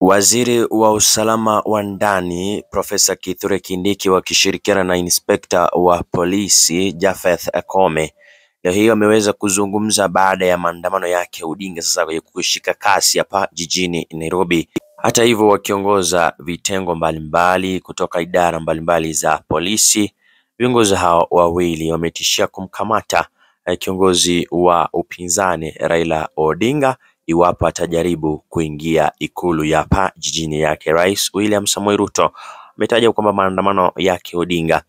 Waziri wa usalama wa ndani Profesa Kithure Kindiki wakishirikiana na Inspekta wa polisi Japheth Koome. Leo hii ameweza kuzungumza baada ya maandamano yake Odinga sasa kushika kasi hapa jijini Nairobi. Hata hivyo wakiongoza vitengo mbalimbali mbali, kutoka idara mbalimbali mbali za polisi, viongozi hao wawili wametishia kumkamata eh, kiongozi wa upinzani Raila Odinga iwapo atajaribu kuingia ikulu ya hapa jijini yake. Rais William Samoei Ruto ametaja kwamba maandamano yake Odinga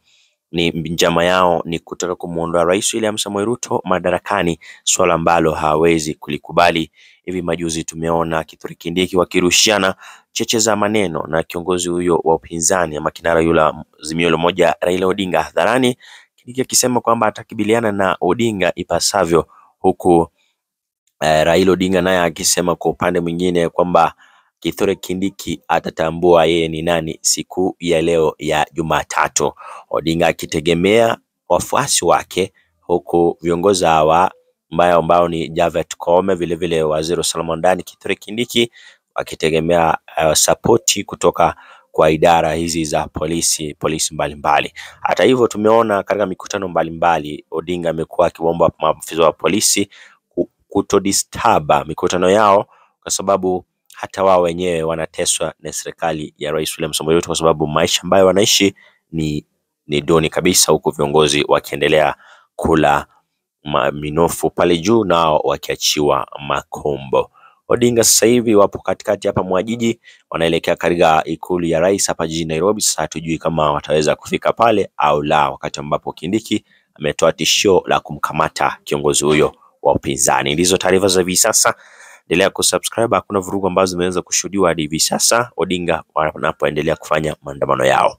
ni njama yao ni kutaka kumwondoa Rais William Samoei Ruto madarakani, swala ambalo hawezi kulikubali. Hivi majuzi tumeona Kithure Kindiki wakirushiana cheche za maneno na kiongozi huyo wa upinzani ama kinara yule Azimio moja Raila Odinga hadharani, Kindiki akisema kwamba atakabiliana na Odinga ipasavyo, huku eh, Raila Odinga naye akisema kwa upande mwingine kwamba Kithure Kindiki atatambua yeye ni nani siku ya leo ya Jumatatu, Odinga akitegemea wafuasi wake, huku viongozi hawa mbaya ambao ni Javet Koome, vilevile waziri wa usalama ndani Kithure Kindiki akitegemea uh, eh, sapoti kutoka kwa idara hizi za polisi polisi mbalimbali mbali. Hata hivyo tumeona katika mikutano mbalimbali mbali, Odinga amekuwa akiomba maafisa wa polisi kutodisturb mikutano yao kwa sababu hata wao wenyewe wanateswa na serikali ya Rais William Samoei Ruto kwa sababu maisha ambayo wanaishi ni, ni duni kabisa, huku viongozi wakiendelea kula minofu pale juu, nao wakiachiwa makombo. Odinga sasa hivi wapo katikati hapa mwa jiji, wanaelekea katika ikulu ya rais hapa jijini Nairobi. Sasa hatujui kama wataweza kufika pale au la, wakati ambapo Kindiki ametoa tishio la kumkamata kiongozi huyo wa upinzani. Ndizo taarifa za hivi sasa, endelea kusubscribe. Hakuna vurugu ambazo zimeweza kushuhudiwa hadi hivi sasa Odinga wanapoendelea kufanya maandamano yao.